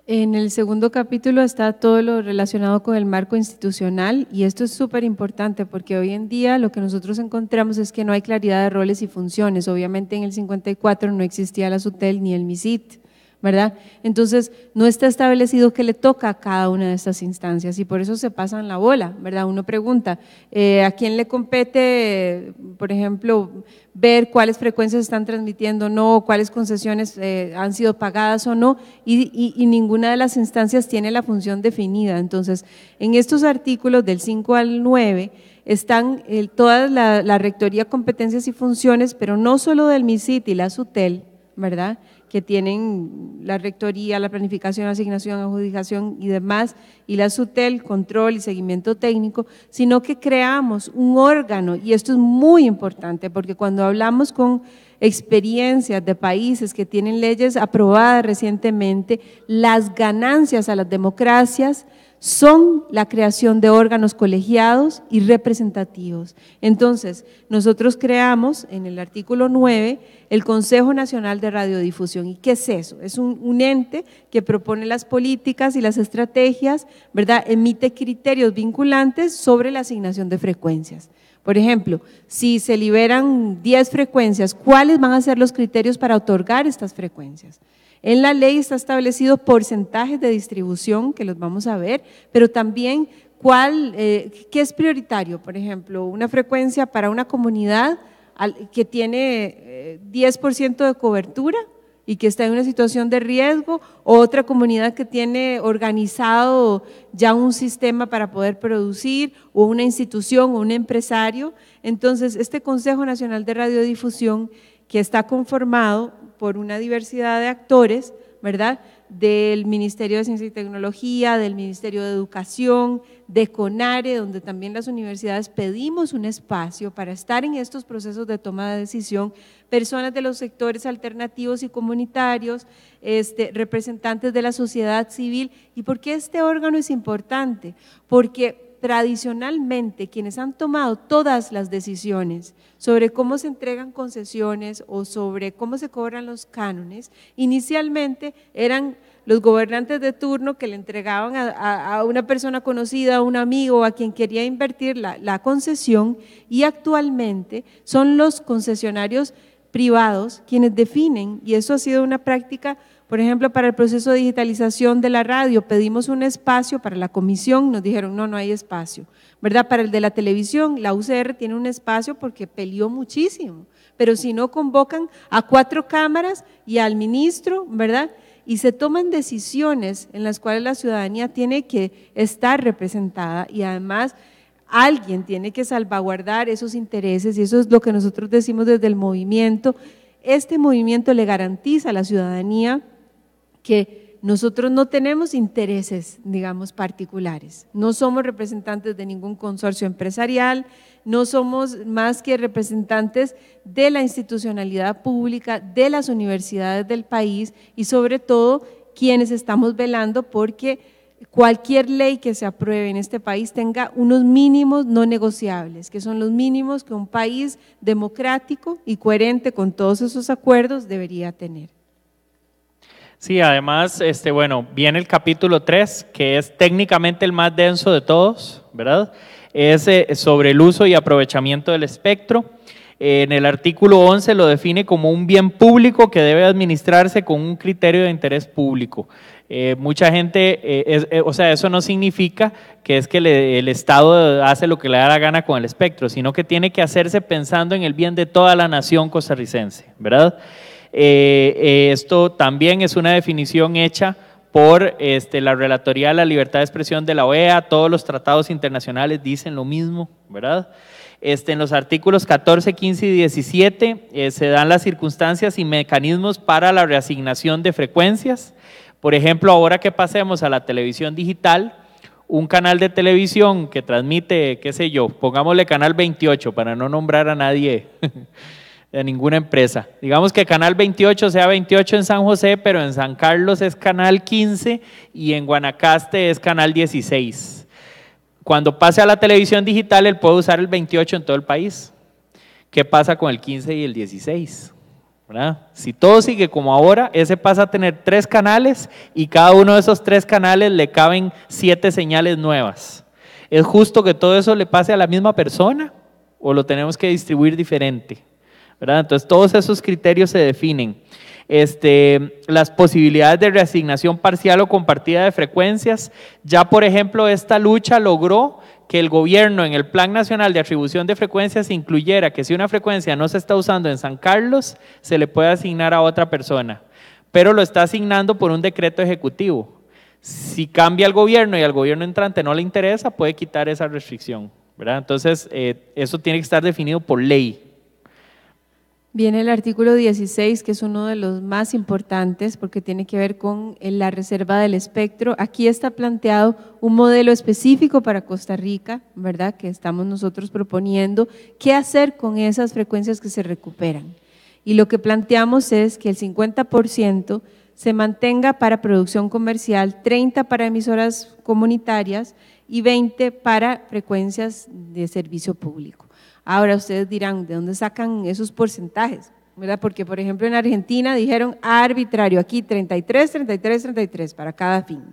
En el segundo capítulo está todo lo relacionado con el marco institucional y esto es súper importante porque hoy en día lo que nosotros encontramos es que no hay claridad de roles y funciones. Obviamente en el 54 no existía la SUTEL ni el MISIT. ¿verdad? Entonces, no está establecido qué le toca a cada una de estas instancias y por eso se pasan la bola, ¿verdad? Uno pregunta, eh, ¿a quién le compete, por ejemplo, ver cuáles frecuencias están transmitiendo o no, cuáles concesiones eh, han sido pagadas o no? Y, ninguna de las instancias tiene la función definida. Entonces, en estos artículos del 5 al 9 están eh, toda la, la rectoría, competencias y funciones, pero no solo del MISIT y la SUTEL, ¿verdad? que tienen la rectoría, la planificación, asignación, adjudicación y demás, y la SUTEL, control y seguimiento técnico, sino que creamos un órgano, y esto es muy importante, porque cuando hablamos con experiencias de países que tienen leyes aprobadas recientemente, las ganancias a las democracias son la creación de órganos colegiados y representativos. Entonces, nosotros creamos en el artículo 9 el Consejo Nacional de Radiodifusión. ¿Y qué es eso? Es un, ente que propone las políticas y las estrategias, ¿verdad? Emite criterios vinculantes sobre la asignación de frecuencias. Por ejemplo, si se liberan 10 frecuencias, ¿cuáles van a ser los criterios para otorgar estas frecuencias? En la ley está establecido porcentajes de distribución, que los vamos a ver, pero también cuál, eh, qué es prioritario, por ejemplo, una frecuencia para una comunidad que tiene 10% eh, de cobertura y que está en una situación de riesgo, o otra comunidad que tiene organizado ya un sistema para poder producir, o una institución, o un empresario. Entonces, este Consejo Nacional de Radiodifusión, que está conformado por una diversidad de actores, ¿verdad? Del Ministerio de Ciencia y Tecnología, del Ministerio de Educación, de CONARE, donde también las universidades pedimos un espacio para estar en estos procesos de toma de decisión, personas de los sectores alternativos y comunitarios, este, representantes de la sociedad civil. ¿Y por qué este órgano es importante? Porque tradicionalmente quienes han tomado todas las decisiones sobre cómo se entregan concesiones o sobre cómo se cobran los cánones, inicialmente eran los gobernantes de turno que le entregaban a, una persona conocida, a un amigo, a quien quería invertir la, la concesión y actualmente son los concesionarios privados quienes definen, y eso ha sido una práctica por ejemplo, para el proceso de digitalización de la radio, pedimos un espacio para la comisión, nos dijeron, no, no hay espacio. ¿Verdad? Para el de la televisión, la UCR tiene un espacio porque peleó muchísimo, pero si no convocan a cuatro cámaras y al ministro, ¿verdad? Y se toman decisiones en las cuales la ciudadanía tiene que estar representada y además alguien tiene que salvaguardar esos intereses y eso es lo que nosotros decimos desde el movimiento este movimiento le garantiza a la ciudadanía que nosotros no tenemos intereses, digamos, particulares. No somos representantes de ningún consorcio empresarial, no somos más que representantes de la institucionalidad pública, de las universidades del país y sobre todo quienes estamos velando porque cualquier ley que se apruebe en este país tenga unos mínimos no negociables, que son los mínimos que un país democrático y coherente con todos esos acuerdos debería tener. Sí, además, este, bueno, viene el capítulo 3, que es técnicamente el más denso de todos, ¿verdad? Es eh, sobre el uso y aprovechamiento del espectro. en el artículo 11 lo define como un bien público que debe administrarse con un criterio de interés público. Eh, mucha gente, eh, o sea, eso no significa que es que el Estado hace lo que le da la gana con el espectro, sino que tiene que hacerse pensando en el bien de toda la nación costarricense, ¿verdad? Eh, eh, esto también es una definición hecha por este, la Relatoría de la Libertad de Expresión de la OEA, todos los tratados internacionales dicen lo mismo, ¿verdad? Este, en los artículos 14, 15 y 17 eh, se dan las circunstancias y mecanismos para la reasignación de frecuencias. Por ejemplo, ahora que pasemos a la televisión digital, un canal de televisión que transmite, qué sé yo, pongámosle canal 28 para no nombrar a nadie. de ninguna empresa. Digamos que Canal 28 sea 28 en San José, pero en San Carlos es Canal 15 y en Guanacaste es Canal 16. Cuando pase a la televisión digital, él puede usar el 28 en todo el país. ¿Qué pasa con el 15 y el 16? Si todo sigue como ahora, ese pasa a tener tres canales y cada uno de esos tres canales le caben siete señales nuevas. ¿Es justo que todo eso le pase a la misma persona o lo tenemos que distribuir diferente? Entonces todos esos criterios se definen. Este, las posibilidades de reasignación parcial o compartida de frecuencias. Ya, por ejemplo, esta lucha logró que el gobierno en el Plan Nacional de Atribución de Frecuencias incluyera que si una frecuencia no se está usando en San Carlos, se le puede asignar a otra persona, pero lo está asignando por un decreto ejecutivo. Si cambia el gobierno y al gobierno entrante no le interesa, puede quitar esa restricción. Entonces, eh, eso tiene que estar definido por ley. Viene el artículo 16, que es uno de los más importantes porque tiene que ver con eh, la reserva del espectro. Aquí está planteado un modelo específico para Costa Rica, ¿verdad? Que estamos nosotros proponiendo. ¿Qué hacer con esas frecuencias que se recuperan? Y lo que planteamos es que el 50% se mantenga para producción comercial, 30 para emisoras comunitarias y 20 para frecuencias de servicio público. Ahora ustedes dirán, ¿de dónde sacan esos porcentajes? ¿Verdad? Porque, por ejemplo, en Argentina dijeron arbitrario, aquí 33, 33, 33 para cada fin,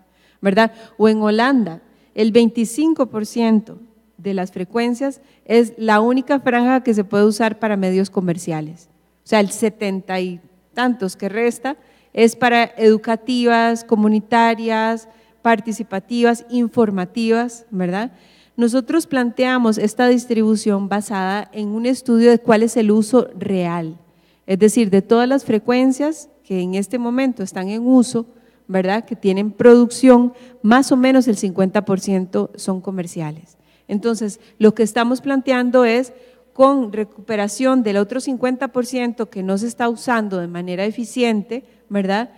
¿verdad? O en Holanda, el 25% de las frecuencias es la única franja que se puede usar para medios comerciales. O sea, el 70 y tantos que resta es para educativas, comunitarias, participativas, informativas, ¿verdad? Nosotros planteamos esta distribución basada en un estudio de cuál es el uso real, es decir, de todas las frecuencias que en este momento están en uso, ¿verdad? Que tienen producción, más o menos el 50% son comerciales. Entonces, lo que estamos planteando es con recuperación del otro 50% que no se está usando de manera eficiente, ¿verdad?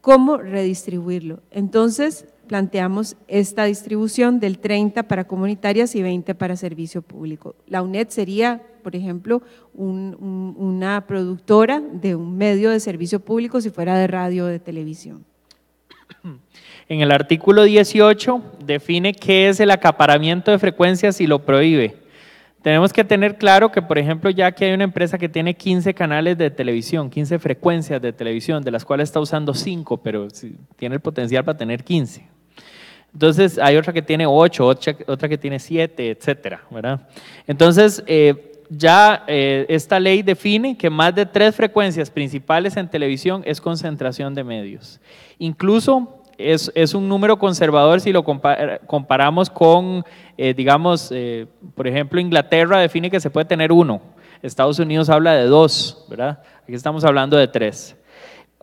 ¿Cómo redistribuirlo? Entonces, planteamos esta distribución del 30 para comunitarias y 20 para servicio público. La UNED sería, por ejemplo, una productora de un medio de servicio público si fuera de radio o de televisión. En el artículo 18 define qué es el acaparamiento de frecuencias y lo prohíbe. Tenemos que tener claro que, por ejemplo, ya que hay una empresa que tiene 15 canales de televisión, 15 frecuencias de televisión, de las cuales está usando 5, pero tiene el potencial para tener 15. Entonces hay otra que tiene ocho, otra, que tiene siete, etcétera, Entonces eh, ya eh, esta ley define que más de tres frecuencias principales en televisión es concentración de medios. Incluso es, un número conservador si lo comparamos con, eh, digamos, por ejemplo, Inglaterra define que se puede tener uno, Estados Unidos habla de dos, ¿verdad? Aquí estamos hablando de tres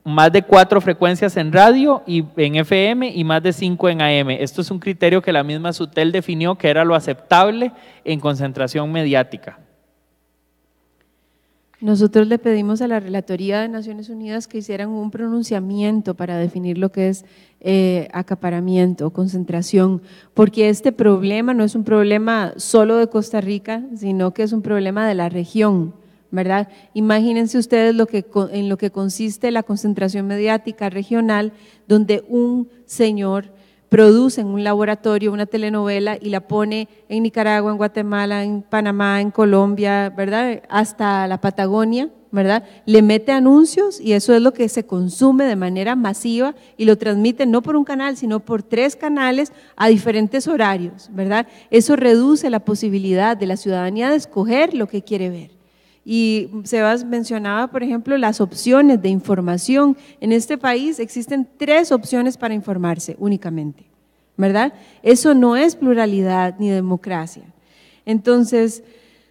más de cuatro frecuencias en radio y en FM y más de cinco en AM. Esto es un criterio que la misma Sutel definió que era lo aceptable en concentración mediática. Nosotros le pedimos a la Relatoría de Naciones Unidas que hicieran un pronunciamiento para definir lo que es acaparamiento eh, acaparamiento, concentración, porque este problema no es un problema solo de Costa Rica, sino que es un problema de la región. ¿verdad? Imagínense ustedes lo que, en lo que consiste la concentración mediática regional, donde un señor produce en un laboratorio una telenovela y la pone en Nicaragua, en Guatemala, en Panamá, en Colombia, ¿verdad? Hasta la Patagonia, ¿verdad? Le mete anuncios y eso es lo que se consume de manera masiva y lo transmite no por un canal, sino por tres canales a diferentes horarios, ¿verdad? Eso reduce la posibilidad de la ciudadanía de escoger lo que quiere ver. Y Sebas mencionaba, por ejemplo, las opciones de información. En este país existen tres opciones para informarse únicamente, ¿verdad? Eso no es pluralidad ni democracia. Entonces,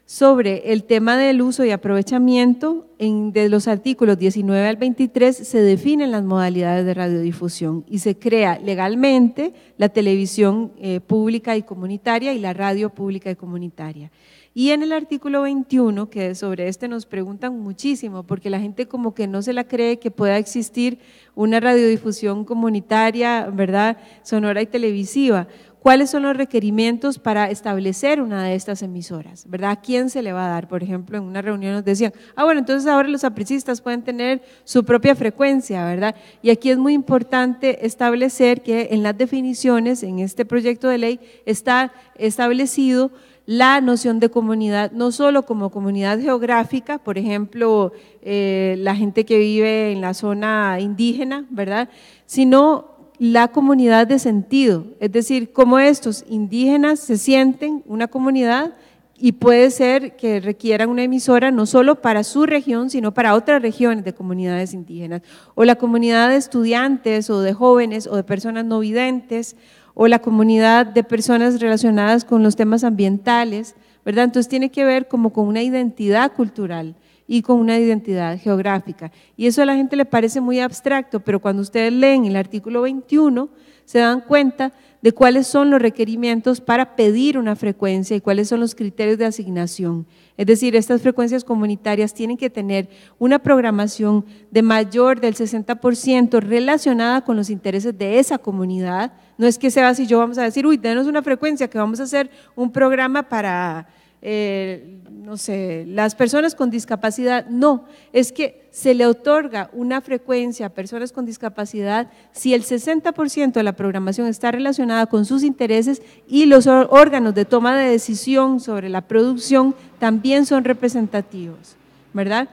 sobre el tema del uso y aprovechamiento en, de los artículos 19 al 23 se definen las modalidades de radiodifusión y se crea legalmente la televisión eh, pública y comunitaria y la radio pública y comunitaria. Y en el artículo 21, que sobre este nos preguntan muchísimo, porque la gente como que no se la cree que pueda existir una radiodifusión comunitaria, ¿verdad? Sonora y televisiva. ¿Cuáles son los requerimientos para establecer una de estas emisoras? ¿Verdad? ¿A quién se le va a dar? Por ejemplo, en una reunión nos decían, ah, bueno, entonces ahora los apricistas pueden tener su propia frecuencia, ¿verdad? Y aquí es muy importante establecer que en las definiciones, en este proyecto de ley, está establecido la noción de comunidad, no solo como comunidad geográfica, por ejemplo, eh, la gente que vive en la zona indígena, ¿verdad? Sino la comunidad de sentido, es decir, cómo estos indígenas se sienten una comunidad y puede ser que requieran una emisora no solo para su región, sino para otras regiones de comunidades indígenas, o la comunidad de estudiantes o de jóvenes o de personas no videntes o la comunidad de personas relacionadas con los temas ambientales, ¿verdad? Entonces tiene que ver como con una identidad cultural y con una identidad geográfica. Y eso a la gente le parece muy abstracto, pero cuando ustedes leen el artículo 21, se dan cuenta de cuáles son los requerimientos para pedir una frecuencia y cuáles son los criterios de asignación. Es decir, estas frecuencias comunitarias tienen que tener una programación de mayor del 60% relacionada con los intereses de esa comunidad, no es que sea así. yo vamos a decir, uy, denos una frecuencia que vamos a hacer un programa para, eh, no sé, las personas con discapacidad. No, es que se le otorga una frecuencia a personas con discapacidad si el 60% de la programación está relacionada con sus intereses y los órganos de toma de decisión sobre la producción también son representativos, ¿verdad?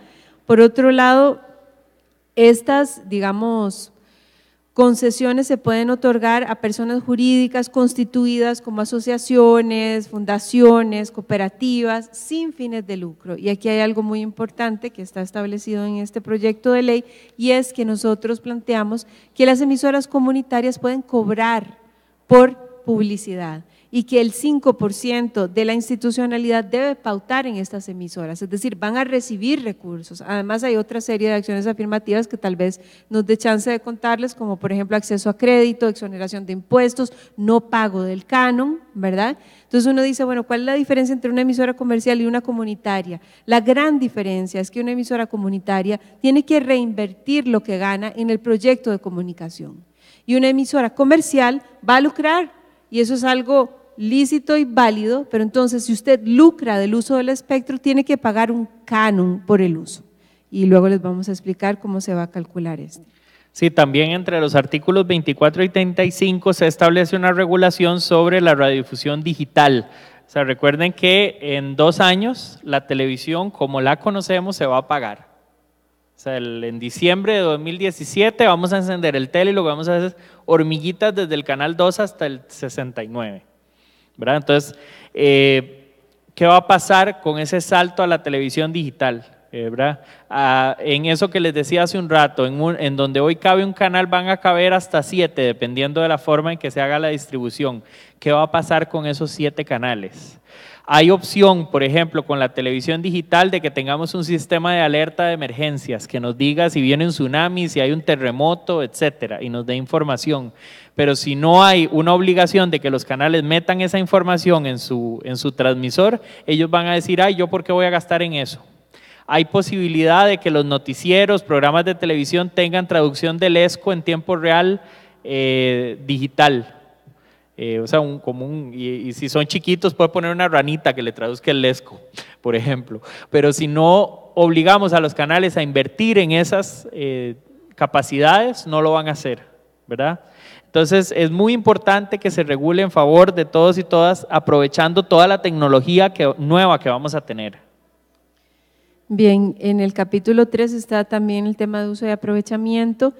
Por otro lado, estas, digamos, Concesiones se pueden otorgar a personas jurídicas constituidas como asociaciones, fundaciones, cooperativas, sin fines de lucro. Y aquí hay algo muy importante que está establecido en este proyecto de ley y es que nosotros planteamos que las emisoras comunitarias pueden cobrar por publicidad y que el 5% de la institucionalidad debe pautar en estas emisoras, es decir, van a recibir recursos. Además hay otra serie de acciones afirmativas que tal vez nos dé chance de contarles, como por ejemplo acceso a crédito, exoneración de impuestos, no pago del canon, ¿verdad? Entonces uno dice, bueno, ¿cuál es la diferencia entre una emisora comercial y una comunitaria? La gran diferencia es que una emisora comunitaria tiene que reinvertir lo que gana en el proyecto de comunicación. Y una emisora comercial va a lucrar. Y eso es algo lícito y válido, pero entonces si usted lucra del uso del espectro, tiene que pagar un canon por el uso. Y luego les vamos a explicar cómo se va a calcular esto. Sí, también entre los artículos 24 y 35 se establece una regulación sobre la radiodifusión digital. O sea, recuerden que en dos años la televisión como la conocemos se va a pagar. O sea, en diciembre de 2017 vamos a encender el tele y lo que vamos a hacer hormiguitas desde el canal 2 hasta el 69. Entonces, eh, ¿qué va a pasar con ese salto a la televisión digital? Eh, ah, en eso que les decía hace un rato, en, en, donde hoy cabe un canal van a caber hasta siete, dependiendo de la forma en que se haga la distribución. ¿Qué va a pasar con esos siete canales? Hay opción, por ejemplo, con la televisión digital de que tengamos un sistema de alerta de emergencias que nos diga si viene un tsunami, si hay un terremoto, etcétera, y nos dé información. Pero si no hay una obligación de que los canales metan esa información en su, transmisor, ellos van a decir, ay, ¿yo por qué voy a gastar en eso? hay posibilidad de que los noticieros, programas de televisión tengan traducción del ESCO en tiempo real eh, digital. Eh, o sea, un común, y, si son chiquitos puede poner una ranita que le traduzca el lesco, por ejemplo. Pero si no obligamos a los canales a invertir en esas eh, capacidades, no lo van a hacer, ¿verdad? Entonces es muy importante que se regule en favor de todos y todas, aprovechando toda la tecnología nueva que vamos a tener. Bien, en el capítulo 3 está también el tema de uso y aprovechamiento.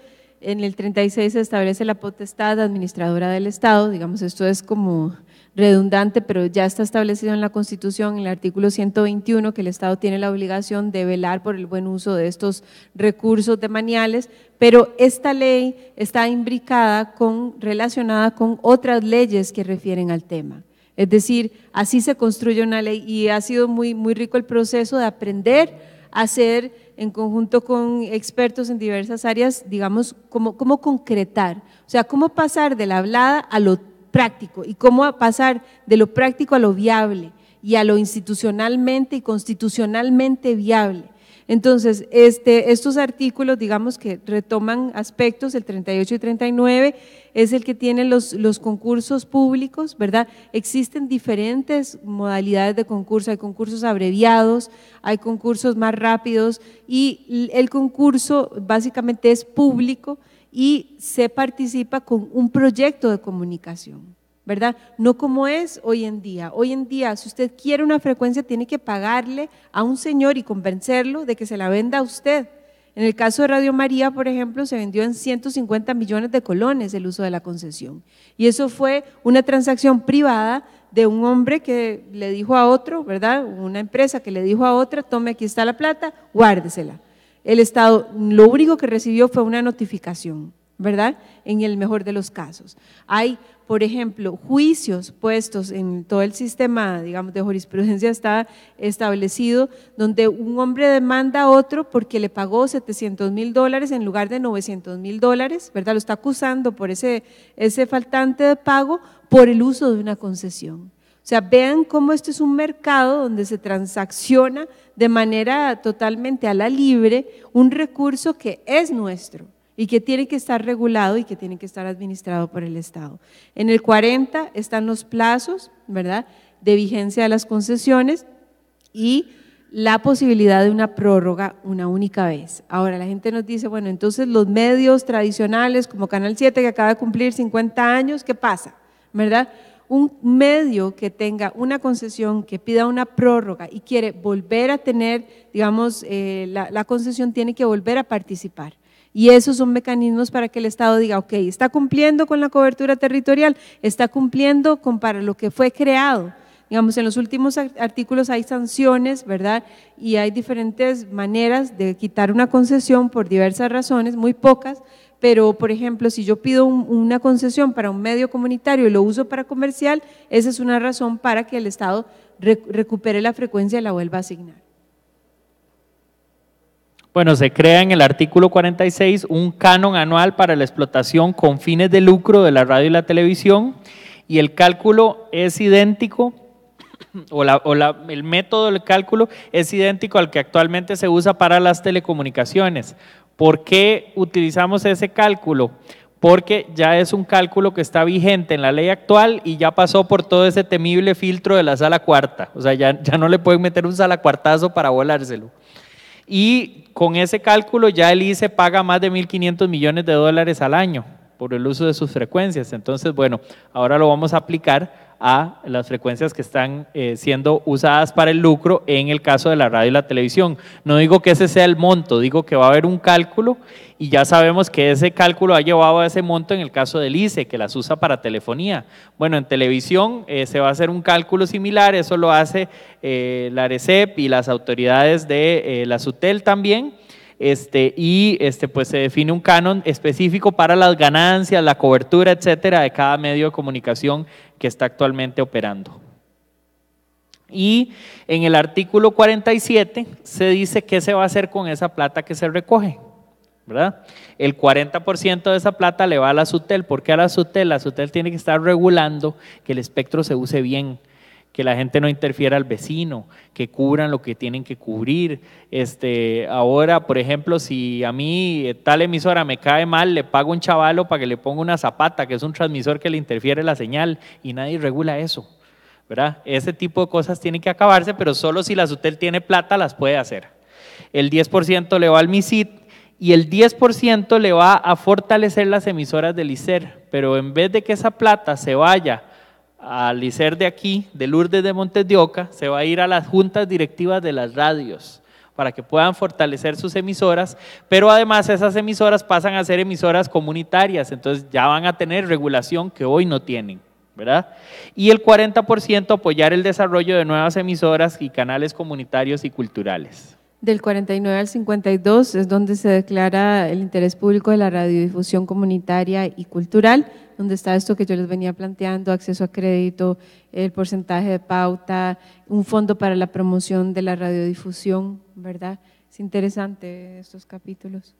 En el 36 se establece la potestad administradora del Estado, digamos, esto es como redundante, pero ya está establecido en la Constitución, en el artículo 121, que el Estado tiene la obligación de velar por el buen uso de estos recursos de maniales, pero esta ley está imbricada con, relacionada con otras leyes que refieren al tema. Es decir, así se construye una ley y ha sido muy, muy rico el proceso de aprender a hacer en conjunto con expertos en diversas áreas, digamos, cómo, cómo concretar, o sea, cómo pasar de la hablada a lo práctico y cómo pasar de lo práctico a lo viable y a lo institucionalmente y constitucionalmente viable. Entonces, este, estos artículos, digamos que retoman aspectos, el 38 y 39 es el que tiene los, los concursos públicos, ¿verdad? Existen diferentes modalidades de concurso, hay concursos abreviados, hay concursos más rápidos y el concurso básicamente es público y se participa con un proyecto de comunicación. ¿verdad? No como es hoy en día. Hoy en día, si usted quiere una frecuencia, tiene que pagarle a un señor y convencerlo de que se la venda a usted. En el caso de Radio María, por ejemplo, se vendió en 150 millones de colones el uso de la concesión. Y eso fue una transacción privada de un hombre que le dijo a otro, ¿verdad? Una empresa que le dijo a otra, tome aquí está la plata, guárdesela. El Estado lo único que recibió fue una notificación. ¿verdad? En el mejor de los casos. Hay, por ejemplo, juicios puestos en todo el sistema, digamos, de jurisprudencia está establecido, donde un hombre demanda a otro porque le pagó 700 mil dólares en lugar de 900 mil dólares, ¿verdad? Lo está acusando por ese, ese faltante de pago por el uso de una concesión. O sea, vean cómo esto es un mercado donde se transacciona de manera totalmente a la libre un recurso que es nuestro y que tiene que estar regulado y que tiene que estar administrado por el Estado. En el 40 están los plazos, ¿verdad?, de vigencia de las concesiones y la posibilidad de una prórroga una única vez. Ahora, la gente nos dice, bueno, entonces los medios tradicionales como Canal 7 que acaba de cumplir 50 años, ¿qué pasa? ¿Verdad? Un medio que tenga una concesión, que pida una prórroga y quiere volver a tener, digamos, eh, la concesión tiene que volver a participar. Y esos son mecanismos para que el Estado diga, ok, está cumpliendo con la cobertura territorial, está cumpliendo con para lo que fue creado. Digamos, en los últimos artículos hay sanciones, ¿verdad? Y hay diferentes maneras de quitar una concesión por diversas razones, muy pocas, pero por ejemplo, si yo pido una concesión para un medio comunitario y lo uso para comercial, esa es una razón para que el Estado recupere la frecuencia y la vuelva a asignar. Bueno, se crea en el artículo 46 un canon anual para la explotación con fines de lucro de la radio y la televisión y el cálculo es idéntico, o, el método del cálculo es idéntico al que actualmente se usa para las telecomunicaciones. ¿Por qué utilizamos ese cálculo? Porque ya es un cálculo que está vigente en la ley actual y ya pasó por todo ese temible filtro de la sala cuarta. O sea, ya, ya no le pueden meter un sala cuartazo para volárselo y con ese cálculo ya el ICE paga más de 1.500 millones de dólares al año por el uso de sus frecuencias. Entonces, bueno, ahora lo vamos a aplicar a las frecuencias que están eh, siendo usadas para el lucro en el caso de la radio y la televisión. No digo que ese sea el monto, digo que va a haber un cálculo y ya sabemos que ese cálculo ha llevado a ese monto en el caso del ICE, que las usa para telefonía. Bueno, en televisión eh, se va a hacer un cálculo similar, eso lo hace eh, la ARECEP y las autoridades de la SUTEL también este, y este, pues se define un canon específico para las ganancias, la cobertura, etcétera, de cada medio de comunicación que está actualmente operando. Y en el artículo 47 se dice qué se va a hacer con esa plata que se recoge. ¿verdad? El 40% de esa plata le va a la SUTEL. ¿Por qué a la SUTEL? La SUTEL tiene que estar regulando que el espectro se use bien que la gente no interfiera al vecino, que cubran lo que tienen que cubrir. Este, ahora, por ejemplo, si a mí eh, tal emisora me cae mal, le pago un chavalo para que le ponga una zapata, que es un transmisor que le interfiere la señal, y nadie regula eso. ¿verdad? Ese tipo de cosas tienen que acabarse, pero solo si la SUTEL tiene plata las puede hacer. El 10% le va al MISIT y el 10% le va a fortalecer las emisoras del ICER, pero en vez de que esa plata se vaya al ICER de aquí, de Lourdes de Montes de Oca, se va a ir a las juntas directivas de las radios para que puedan fortalecer sus emisoras, pero además esas emisoras pasan a ser emisoras comunitarias, entonces ya van a tener regulación que hoy no tienen, ¿verdad? Y el 40% apoyar el desarrollo de nuevas emisoras y canales comunitarios y culturales del 49 al 52 es donde se declara el interés público de la radiodifusión comunitaria y cultural, donde está esto que yo les venía planteando, acceso a crédito, el porcentaje de pauta, un fondo para la promoción de la radiodifusión, ¿verdad? Es interesante estos capítulos.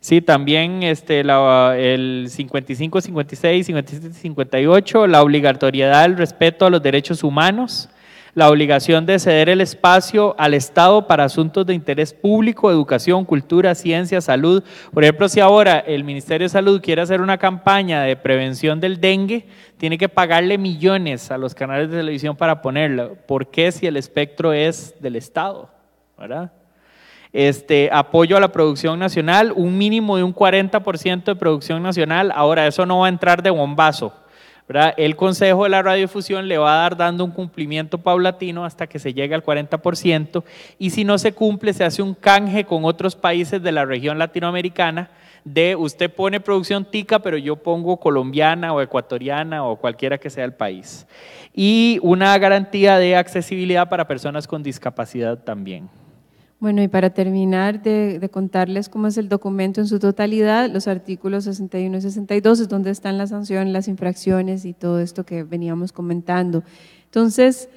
Sí, también este, el 55, 56, 57, 58, la obligatoriedad al respeto a los derechos humanos la obligación de ceder el espacio al Estado para asuntos de interés público, educación, cultura, ciencia, salud. Por ejemplo, si ahora el Ministerio de Salud quiere hacer una campaña de prevención del dengue, tiene que pagarle millones a los canales de televisión para ponerla. ¿Por qué si el espectro es del Estado? Este, apoyo a la producción nacional, un mínimo de un 40% de producción nacional. Ahora, eso no va a entrar de bombazo, el Consejo de la Radiodifusión le va a dar dando un cumplimiento paulatino hasta que se llegue al 40% y si no se cumple se hace un canje con otros países de la región latinoamericana de usted pone producción tica, pero yo pongo colombiana o ecuatoriana o cualquiera que sea el país. Y una garantía de accesibilidad para personas con discapacidad también. Bueno, y para terminar de, contarles cómo es el documento en su totalidad, los artículos 61 y 62 es donde están las sanciones, las infracciones y todo esto que veníamos comentando. Entonces,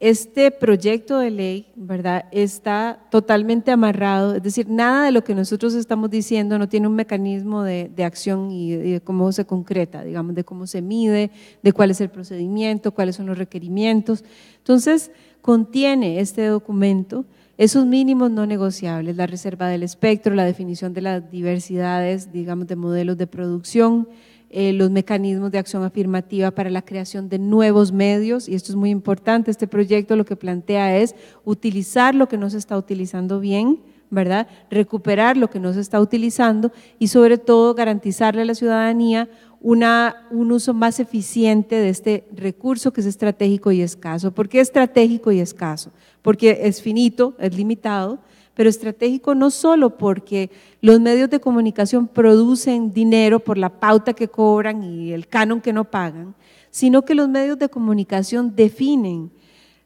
este proyecto de ley, ¿verdad?, está totalmente amarrado, es decir, nada de lo que nosotros estamos diciendo no tiene un mecanismo de, acción y, y, de cómo se concreta, digamos, de cómo se mide, de cuál es el procedimiento, cuáles son los requerimientos. Entonces, contiene este documento esos mínimos no negociables, la reserva del espectro, la definición de las diversidades, digamos, de modelos de producción, eh, los mecanismos de acción afirmativa para la creación de nuevos medios, y esto es muy importante, este proyecto lo que plantea es utilizar lo que no se está utilizando bien, ¿verdad? Recuperar lo que no se está utilizando y sobre todo garantizarle a la ciudadanía un uso más eficiente de este recurso que es estratégico y escaso. ¿Por qué estratégico y escaso? Porque es finito, es limitado, pero estratégico no solo porque los medios de comunicación producen dinero por la pauta que cobran y el canon que no pagan, sino que los medios de comunicación definen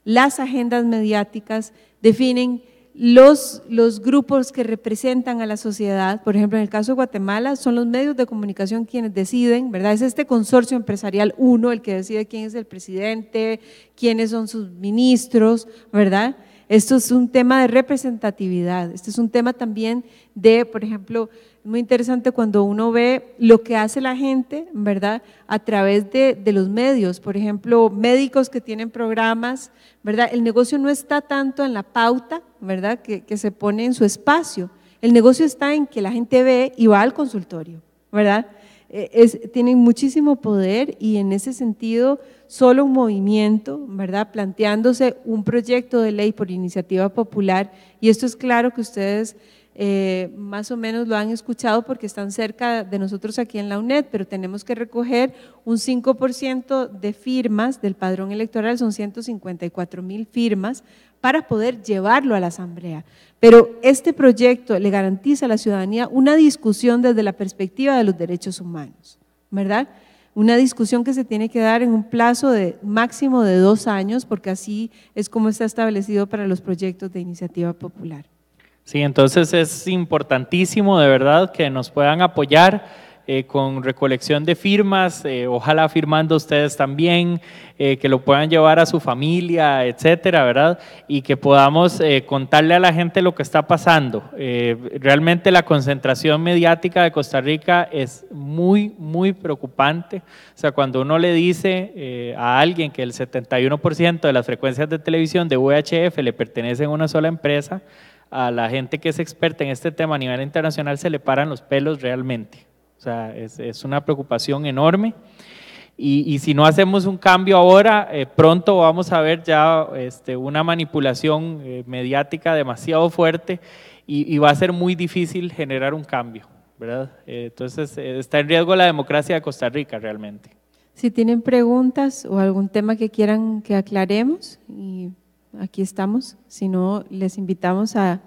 las agendas mediáticas, definen los, los grupos que representan a la sociedad, por ejemplo, en el caso de Guatemala, son los medios de comunicación quienes deciden, ¿verdad? Es este consorcio empresarial uno el que decide quién es el presidente, quiénes son sus ministros, ¿verdad? Esto es un tema de representatividad, este es un tema también de, por ejemplo, muy interesante cuando uno ve lo que hace la gente, ¿verdad? A través de, los medios, por ejemplo, médicos que tienen programas, ¿verdad? El negocio no está tanto en la pauta, ¿verdad? Que, se pone en su espacio. El negocio está en que la gente ve y va al consultorio, ¿verdad? E, es, tienen muchísimo poder y en ese sentido solo un movimiento, ¿verdad? Planteándose un proyecto de ley por iniciativa popular y esto es claro que ustedes eh, más o menos lo han escuchado porque están cerca de nosotros aquí en la UNED, pero tenemos que recoger un 5% de firmas del padrón electoral, son 154 mil firmas, para poder llevarlo a la Asamblea. Pero este proyecto le garantiza a la ciudadanía una discusión desde la perspectiva de los derechos humanos, ¿verdad? una discusión que se tiene que dar en un plazo de máximo de dos años, porque así es como está establecido para los proyectos de iniciativa popular. Sí, entonces es importantísimo de verdad que nos puedan apoyar. Eh, con recolección de firmas, eh, ojalá firmando ustedes también, eh, que lo puedan llevar a su familia, etcétera, ¿verdad? Y que podamos contarle a la gente lo que está pasando. realmente la concentración mediática de Costa Rica es muy, muy preocupante. O sea, cuando uno le dice a alguien que el 71% de las frecuencias de televisión de VHF le pertenecen a una sola empresa, a la gente que es experta en este tema a nivel internacional se le paran los pelos realmente. O sea, es, una preocupación enorme. Y, si no hacemos un cambio ahora, eh, pronto vamos a ver ya este, una manipulación eh, mediática demasiado fuerte y, va a ser muy difícil generar un cambio, ¿verdad? Eh, entonces está en riesgo la democracia de Costa Rica realmente. Si tienen preguntas o algún tema que quieran que aclaremos, y aquí estamos, si no les invitamos a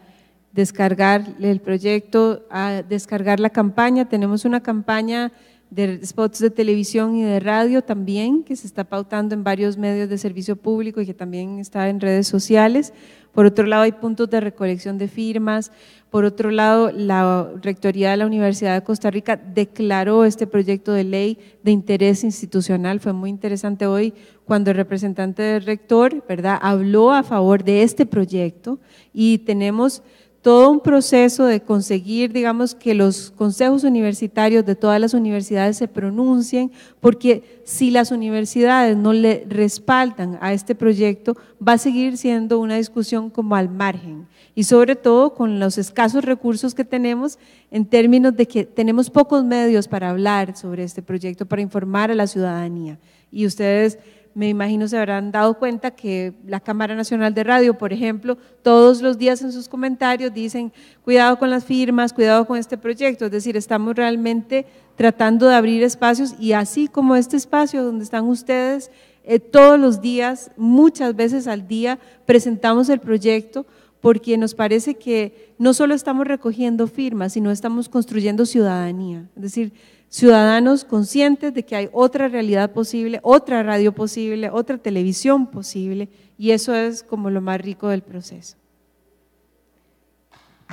descargar el proyecto, a descargar la campaña. Tenemos una campaña de spots de televisión y de radio también, que se está pautando en varios medios de servicio público y que también está en redes sociales. Por otro lado, hay puntos de recolección de firmas, por otro lado, la Rectoría de la Universidad de Costa Rica declaró este proyecto de ley de interés institucional. Fue muy interesante hoy cuando el representante del rector ¿verdad? habló a favor de este proyecto y tenemos todo un proceso de conseguir, digamos, que los consejos universitarios de todas las universidades se pronuncien, porque si las universidades no le respaldan a este proyecto, va a seguir siendo una discusión como al margen y sobre todo con los escasos recursos que tenemos en términos de que tenemos pocos medios para hablar sobre este proyecto, para informar a la ciudadanía. Y ustedes me imagino se habrán dado cuenta que la Cámara Nacional de Radio, por ejemplo, todos los días en sus comentarios dicen, cuidado con las firmas, cuidado con este proyecto. Es decir, estamos realmente tratando de abrir espacios y así como este espacio donde están ustedes, eh, todos los días, muchas veces al día, presentamos el proyecto porque nos parece que no solo estamos recogiendo firmas, sino estamos construyendo ciudadanía, es decir, ciudadanos conscientes de que hay otra realidad posible, otra radio posible, otra televisión posible, y eso es como lo más rico del proceso.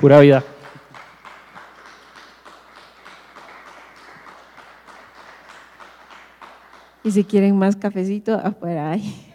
Pura vida. Y si quieren más cafecito, afuera ahí.